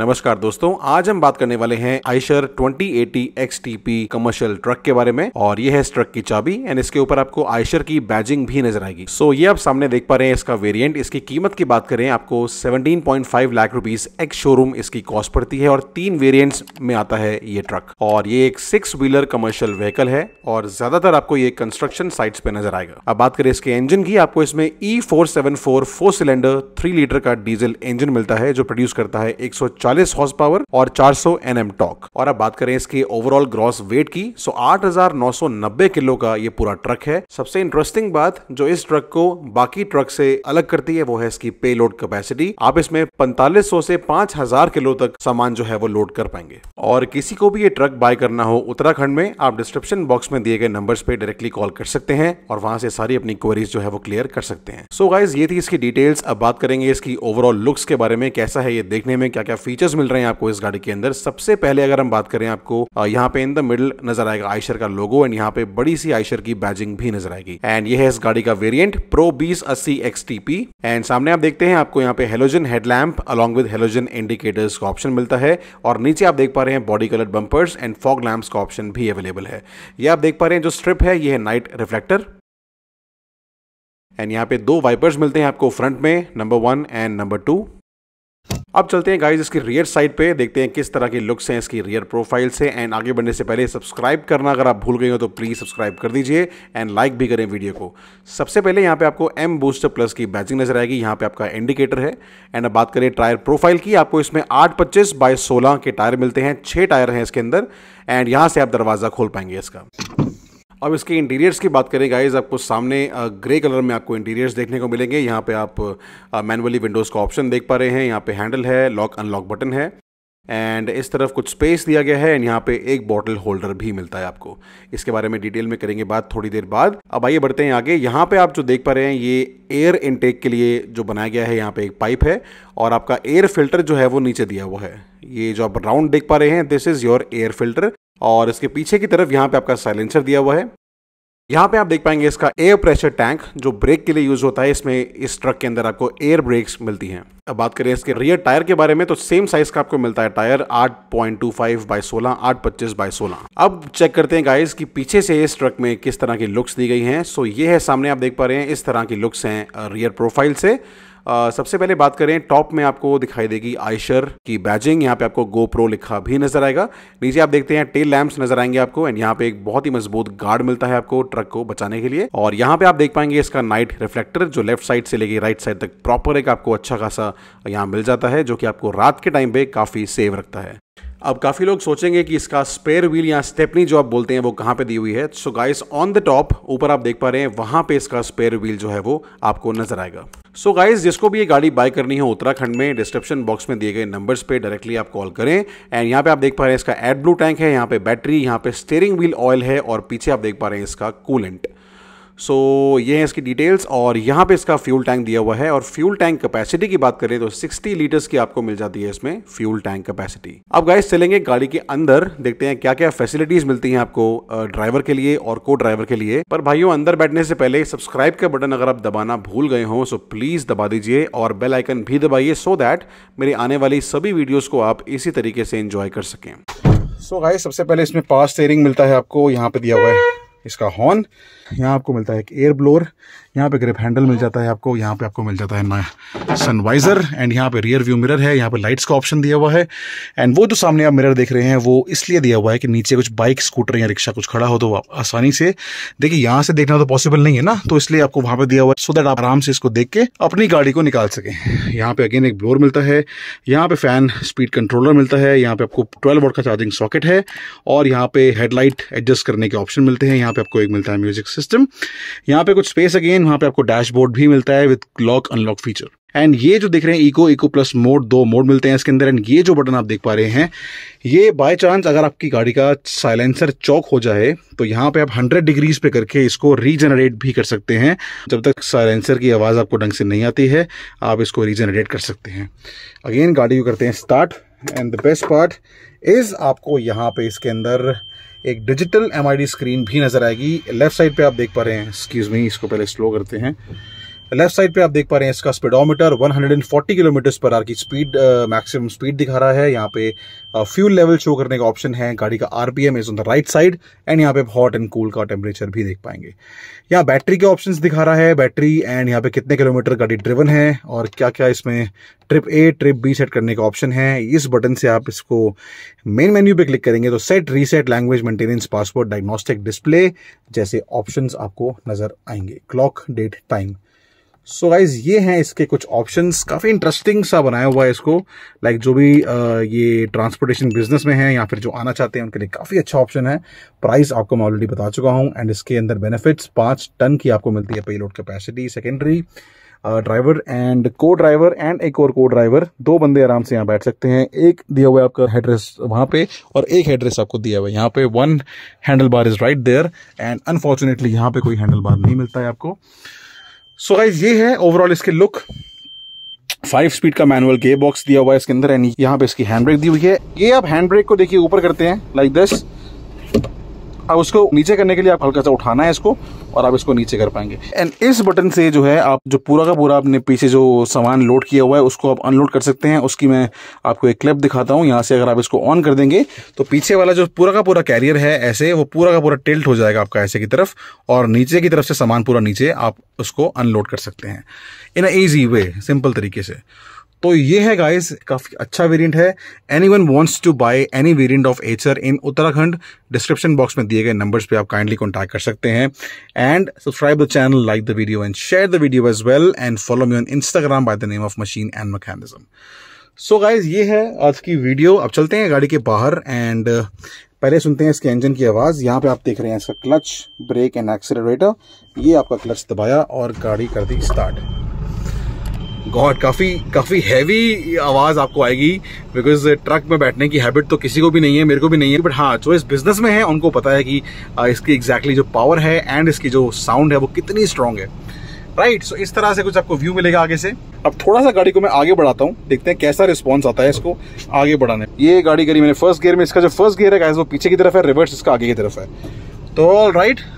नमस्कार दोस्तों आज हम बात करने वाले हैं आइशर 2080 एक्स कमर्शियल ट्रक के बारे में और ये है इस ट्रक की चाबी एंड इसके ऊपर आपको आइशर की बैजिंग भी नजर आएगी सो so, ये आप सामने देख पा रहे हैं इसका वेरिएंट इसकी कीमत की बात करें आपको 17.5 लाख रुपीस एक्स शोरूम इसकी कॉस्ट पड़ती है और तीन वेरियंट में आता है ये ट्रक और ये एक सिक्स व्हीलर कमर्शियल व्हीकल है और ज्यादातर आपको ये कंस्ट्रक्शन साइट पे नजर आएगा अब बात करें इसके इंजन की आपको इसमें ई फोर सिलेंडर थ्री लीटर का डीजल इंजन मिलता है जो प्रोड्यूस करता है एक चालीस हॉर्स पावर और चार एन एनएम टॉक और अब बात करें इसके ओवरऑल ग्रॉस वेट की सो आठ हजार नौ सौ नब्बे किलो का ये पूरा ट्रक है सबसे इंटरेस्टिंग बात जो इस ट्रक को बाकी ट्रक से अलग करती है वो है इसकी पे लोड कैपेसिटी आप इसमें पैंतालीस सौ से पांच हजार किलो तक सामान जो है वो लोड कर पाएंगे और किसी को भी ये ट्रक बाय करना हो उत्तराखंड में आप डिस्क्रिप्शन बॉक्स में दिए गए नंबर पे डायरेक्टली कॉल कर सकते हैं और वहां से सारी अपनी क्वेरीज जो है वो क्लियर कर सकते हैं सो so गाइज ये थी इसकी डिटेल्स अब बात करेंगे इसकी ओवरऑल लुक्स के बारे में कैसा है ये देखने में क्या क्या फीचर फीचर्स मिल रहे हैं आपको इस गाड़ी के अंदर सबसे पहले अगर हम बात करें आपको यहाँ पे इन द मिडल नजर आएगा आयशर का लोगो एंड यहाँ पे बड़ी सी आयशर की बैजिंग भी नजर आएगी एंड ये है इस गाड़ी का वेरियंट प्रो बीस अस्सी एक्स एंड सामने आप देखते हैं आपको यहाँ पे halogen headlamp along with halogen indicators का ऑप्शन मिलता है और नीचे आप देख पा रहे हैं body colour bumpers and fog lamps का ऑप्शन भी अवेलेबल है ये आप देख पा रहे हैं जो स्ट्रिप है ये है नाइट रिफ्लेक्टर एंड यहाँ पे दो वाइपर्स मिलते हैं आपको फ्रंट में number one and number two अब चलते हैं गाइज इसकी रियर साइड पे देखते हैं किस तरह की लुक्स हैं इसकी रियर प्रोफाइल से एंड आगे बढ़ने से पहले सब्सक्राइब करना अगर आप भूल गए हो तो प्लीज़ सब्सक्राइब कर दीजिए एंड लाइक भी करें वीडियो को सबसे पहले यहाँ पे आपको एम बूस्टर प्लस की बैचिंग नजर आएगी यहाँ पे आपका इंडिकेटर है एंड अब बात करें टायर प्रोफाइल की आपको इसमें आठ पच्चीस बाई सोलह के टायर मिलते हैं छः टायर हैं इसके अंदर एंड यहाँ से आप दरवाज़ा खोल पाएंगे इसका अब इसके इंटीरियर्स की बात करें गाइज आपको सामने ग्रे कलर में आपको इंटीरियर्स देखने को मिलेंगे यहाँ पे आप मैनुअली विंडोज़ का ऑप्शन देख पा रहे हैं यहाँ पे हैंडल है लॉक अनलॉक बटन है एंड इस तरफ कुछ स्पेस दिया गया है एंड यहाँ पे एक बॉटल होल्डर भी मिलता है आपको इसके बारे में डिटेल में करेंगे बात थोड़ी देर बाद अब आइए बढ़ते हैं आगे यहाँ पे आप जो देख पा रहे हैं ये एयर इनटेक के लिए जो बनाया गया है यहाँ पे एक पाइप है और आपका एयर फिल्टर जो है वो नीचे दिया हुआ है ये जो आप राउंड देख पा रहे हैं this is your air filter और इसके पीछे की तरफ यहाँ पे आपका साइलेंसर दिया हुआ है यहाँ पे आप देख पाएंगे इसका एयर प्रेशर टैंक जो ब्रेक के लिए यूज होता है इसमें इस ट्रक के अंदर आपको एयर ब्रेक्स मिलती हैं अब बात करें इसके रियर टायर के बारे में तो सेम साइज का आपको मिलता है टायर 8.25 बाय आठ पच्चीस बाय सोलह अब चेक करते हैं गाइस कि पीछे से इस ट्रक में किस तरह की लुक्स दी गई है सो ये है सामने आप देख पा रहे हैं इस तरह की लुक्स हैं रियर प्रोफाइल से सबसे पहले बात करें टॉप में आपको दिखाई देगी आयशर की बैजिंग यहाँ पे आपको गोप्रो लिखा भी नजर आएगा नीचे आप देखते हैं टेल लैम्प नजर आएंगे आपको एंड यहाँ पे एक बहुत ही मजबूत गार्ड मिलता है आपको ट्रक को बचाने के लिए और यहाँ पे आप देख पाएंगे इसका नाइट रिफ्लेक्टर जो लेफ्ट साइड से लेके राइट साइड तक प्रॉपर एक आपको अच्छा खासा यहाँ मिल जाता है जो कि आपको रात के टाइम पे काफ़ी सेव रखता है अब काफ़ी लोग सोचेंगे कि इसका स्पेयर व्हील या स्टेपनी जो आप बोलते हैं वो कहां पे दी हुई है so guys on the top ऊपर आप देख पा रहे हैं वहां पे इसका स्पेयर व्हील जो है वो आपको नजर आएगा सो so गाइज जिसको भी ये गाड़ी बाय करनी है उत्तराखंड में डिस्क्रिप्शन बॉक्स में दिए गए नंबर्स पे डायरेक्टली आप कॉल करें एंड यहाँ पे आप देख पा रहे हैं इसका एड ब्लू टैंक है यहाँ पे बैटरी यहाँ पे स्टेयरिंग व्हील ऑयल है और पीछे आप देख पा रहे हैं इसका कूलेंट सो so, ये है इसकी डिटेल्स और यहाँ पे इसका फ्यूल टैंक दिया हुआ है और फ्यूल टैंक कैपेसिटी की बात करें तो 60 लीटर्स की आपको मिल जाती है इसमें फ्यूल टैंक कैपेसिटी अब गाइस चलेंगे गाड़ी के अंदर देखते हैं क्या क्या फैसिलिटीज मिलती हैं आपको ड्राइवर के लिए और को ड्राइवर के लिए पर भाइयों अंदर बैठने से पहले सब्सक्राइब का बटन अगर आप दबाना भूल गए हो सो प्लीज दबा दीजिए और बेल आइकन भी दबाइए सो दैट मेरी आने वाली सभी वीडियोज को आप इसी तरीके से इंजॉय कर सकें सो so गाइस सबसे पहले इसमें पास स्टेयरिंग मिलता है आपको यहाँ पे दिया हुआ है इसका हॉर्न यहाँ आपको मिलता है एक एयर ब्लोअर यहाँ पे ग्रिप हैंडल मिल जाता है आपको यहाँ पे आपको मिल जाता है सनवाइजर एंड यहाँ पे रियर व्यू मिरर है यहाँ पे लाइट्स का ऑप्शन दिया हुआ है एंड वो जो सामने आप मिरर देख रहे हैं वो इसलिए दिया हुआ है कि नीचे कुछ बाइक स्कूटर या रिक्शा कुछ खड़ा हो तो आप आसानी से देखिए यहाँ से देखना तो पॉसिबल नहीं है ना तो इसलिए आपको वहाँ पर दिया हुआ है सो दैट आप आराम से इसको देख के अपनी गाड़ी को निकाल सकें यहाँ पे अगेन एक ब्लोर मिलता है यहाँ पे फैन स्पीड कंट्रोलर मिलता है यहाँ पे आपको ट्वेल्व वोट का चार्जिंग सॉकेट है और यहाँ पे हेडलाइट एडजस्ट करने के ऑप्शन मिलते हैं यहाँ पे आपको एक मिलता है म्यूजिक सिस्टम यहाँ पे कुछ स्पेस अगेन वहाँ पे आपको डैशबोर्ड भी मिलता है with lock unlock feature and ये जो देख रहे हैं इको इको प्लस मोड दो मोड मिलते हैं इसके अंदर एंड ये जो बटन आप देख पा रहे हैं ये बाय चांस अगर आपकी गाड़ी का साइलेंसर चौक हो जाए तो यहाँ पे आप 100 डिग्रीज पे करके इसको रीजनरेट भी कर सकते हैं जब तक साइलेंसर की आवाज़ आपको ढंग से नहीं आती है आप इसको रीजनरेट कर सकते हैं अगेन गाड़ी को करते हैं start and the best part is आपको यहाँ पे इसके अंदर एक डिजिटल एम स्क्रीन भी नज़र आएगी लेफ्ट साइड पे आप देख पा रहे हैं एक्सक्यूज़ मी इसको पहले स्लो करते हैं लेफ्ट साइड पे आप देख पा रहे हैं इसका स्पीडोमीटर 140 किलोमीटर पर आर की स्पीड मैक्सिमम स्पीड दिखा रहा है यहाँ पे फ्यूल लेवल शो करने का ऑप्शन है गाड़ी का RPM is on the right side and यहाँ पे हॉट एंड कूल का टेम्परेचर भी देख पाएंगे यहाँ बैटरी के ऑप्शन दिखा रहा है बैटरी एंड यहाँ पे कितने किलोमीटर गाड़ी ड्रिवन है और क्या क्या इसमें trip A trip B set करने का ऑप्शन है इस बटन से आप इसको मेन मेन्यू पे क्लिक करेंगे तो set reset language maintenance password diagnostic display जैसे ऑप्शंस आपको नजर आएंगे clock date time so so guys ये हैं इसके कुछ ऑप्शंस काफ़ी इंटरेस्टिंग सा बनाया हुआ है इसको लाइक like जो भी आ, ये ट्रांसपोर्टेशन बिजनेस में है या फिर जो आना चाहते हैं उनके लिए काफ़ी अच्छा ऑप्शन है प्राइस आपको मैं ऑलरेडी बता चुका हूँ एंड इसके अंदर बेनिफिट्स पाँच टन की आपको मिलती है payload capacity secondary driver and co driver and एक और को ड्राइवर दो बंदे आराम से यहाँ बैठ सकते हैं एक दिया हुआ है आपका एड्रेस वहाँ पे और एक एड्रेस आपको दिया हुआ है यहाँ पे one handle bar is right there and unfortunately यहाँ पे कोई हैंडल बार नहीं मिलता है आपको सो गाइज ये है ओवरऑल इसके लुक फाइव स्पीड का मैनुअल गे बॉक्स दिया हुआ है इसके अंदर एंड यहाँ पे इसकी हैंड ब्रेक दी हुई है ये आप हैंड ब्रेक को देखिए ऊपर करते हैं लाइक like दिस अब उसको नीचे करने के लिए आप हल्का सा उठाना है इसको और आप इसको नीचे कर पाएंगे एंड इस बटन से जो है आप जो पूरा का पूरा आपने पीछे जो सामान लोड किया हुआ है उसको आप अनलोड कर सकते हैं उसकी मैं आपको एक क्लिप दिखाता हूँ यहाँ से अगर आप इसको ऑन कर देंगे तो पीछे वाला जो पूरा का पूरा कैरियर है ऐसे वो पूरा का पूरा टिल्ट हो जाएगा आपका ऐसे की तरफ और नीचे की तरफ से सामान पूरा नीचे आप उसको अनलोड कर सकते हैं इन अ ईजी वे सिंपल तरीके से तो ये है गाइस काफी अच्छा वेरिएंट है any one wants to buy any variant of Eicher in Uttarakhand description box में दिए गए नंबर्स पे आप काइंडली कॉन्टैक्ट कर सकते हैं and subscribe the channel like the video and share the video as well and follow me on Instagram by the name of machine and mechanism so guys ये है आज की वीडियो अब चलते हैं गाड़ी के बाहर एंड uh, पहले सुनते हैं इसके इंजन की आवाज़ यहाँ पे आप देख रहे हैं इसका क्लच ब्रेक एंड एक्सेलरेटर ये आपका क्लच दबाया और गाड़ी कर दी स्टार्ट गॉड काफ़ी काफ़ी हैवी आवाज़ आपको आएगी बिकॉज ट्रक uh, में बैठने की हैबिट तो किसी को भी नहीं है मेरे को भी नहीं है बट हाँ जो इस बिजनेस में है उनको पता है कि uh, इसकी एग्जैक्टली exactly जो पावर है एंड इसकी जो साउंड है वो कितनी स्ट्रांग है राइट right, सो so इस तरह से कुछ आपको व्यू मिलेगा आगे से अब थोड़ा सा गाड़ी को मैं आगे बढ़ाता हूँ देखते हैं कैसा रिस्पॉन्स आता है इसको आगे बढ़ाने ये गाड़ी करी मैंने फर्स्ट गियर में इसका जो फर्स्ट गियर है वो पीछे की तरफ है रिवर्स इसका आगे की तरफ है तो राइट right,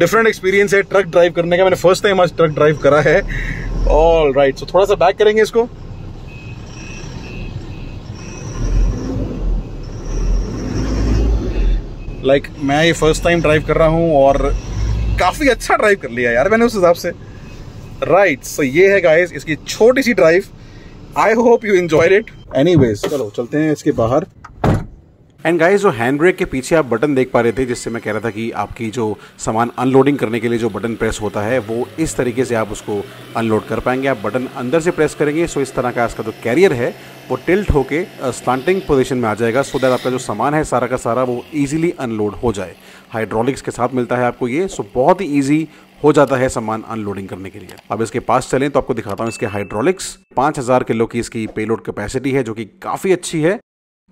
डिफरेंट एक्सपीरियंस है ट्रक ड्राइव करने का मैंने फर्स्ट टाइम आज ट्रक ड्राइव करा है ऑल राइट सो थोड़ा सा बैक करेंगे इसको लाइक like, मैं ये फर्स्ट टाइम ड्राइव कर रहा हूँ और काफ़ी अच्छा ड्राइव कर लिया यार मैंने उस हिसाब से राइट right, सो so ये है गाइज इसकी छोटी सी drive I hope you enjoy it any चलो चलते हैं इसके बाहर एंड गाइस जो हैंड ब्रेक के पीछे आप बटन देख पा रहे थे जिससे मैं कह रहा था कि आपकी जो सामान अनलोडिंग करने के लिए जो बटन प्रेस होता है वो इस तरीके से आप उसको अनलोड कर पाएंगे आप बटन अंदर से प्रेस करेंगे सो इस तरह का इसका जो कैरियर है वो टिल्ट होके स्टांटिंग पोजीशन में आ जाएगा सो दैट आपका जो सामान है सारा का सारा वो ईजिली अनलोड हो जाए हाइड्रोलिक्स के साथ मिलता है आपको ये सो बहुत ही ईजी हो जाता है सामान अनलोडिंग करने के लिए अब इसके पास चलें तो आपको दिखाता हूँ इसके हाइड्रोलिक्स 5000 किलो की इसकी पेलोड कैपेसिटी है जो कि काफ़ी अच्छी है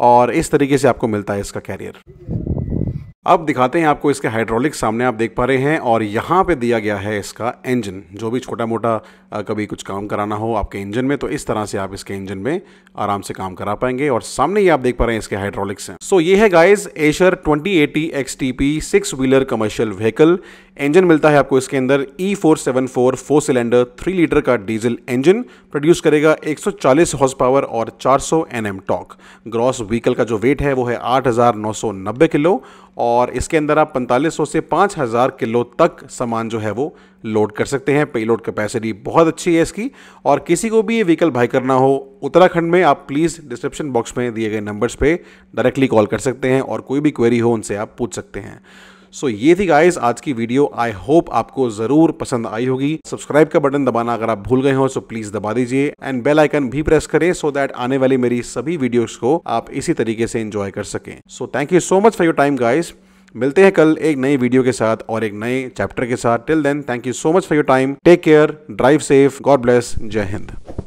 और इस तरीके से आपको मिलता है इसका कैरियर अब दिखाते हैं आपको इसके हाइड्रोलिक सामने आप देख पा रहे हैं और यहाँ पे दिया गया है इसका इंजन जो भी छोटा मोटा कभी कुछ काम कराना हो आपके इंजन में तो इस तरह से आप इसके इंजन में आराम से काम करा पाएंगे और सामने ही आप देख पा रहे हैं इसके हाइड्रोलिक्स हैं सो so, ये है guys Eicher 2080 X T six wheeler commercial vehicle engine मिलता है आपको इसके अंदर E four seven four four cylinder three litre का डीजल इंजन प्रोड्यूस करेगा 140 हॉर्स पावर और 400 सौ एन टॉक ग्रॉस व्हीकल का जो वेट है वो है 8,990 किलो और इसके अंदर आप 4500 से 5000 किलो तक सामान जो है वो लोड कर सकते हैं पे लोड कैपेसिटी बहुत अच्छी है इसकी और किसी को भी ये व्हीकल बाई करना हो उत्तराखंड में आप प्लीज़ डिस्क्रिप्शन बॉक्स में दिए गए नंबर्स पे डायरेक्टली कॉल कर सकते हैं और कोई भी क्वेरी हो उनसे आप पूछ सकते हैं सो so, ये थी गाइस आज की वीडियो आई होप आपको जरूर पसंद आई होगी सब्सक्राइब का बटन दबाना अगर आप भूल गए हो तो प्लीज दबा दीजिए एंड बेल आइकन भी प्रेस करें सो so दैट आने वाली मेरी सभी वीडियोस को आप इसी तरीके से एंजॉय कर सकें so thank you so much for your time guys मिलते हैं कल एक नई वीडियो के साथ और एक नए चैप्टर के साथ till then thank you so much for your time take care drive safe god bless जय हिंद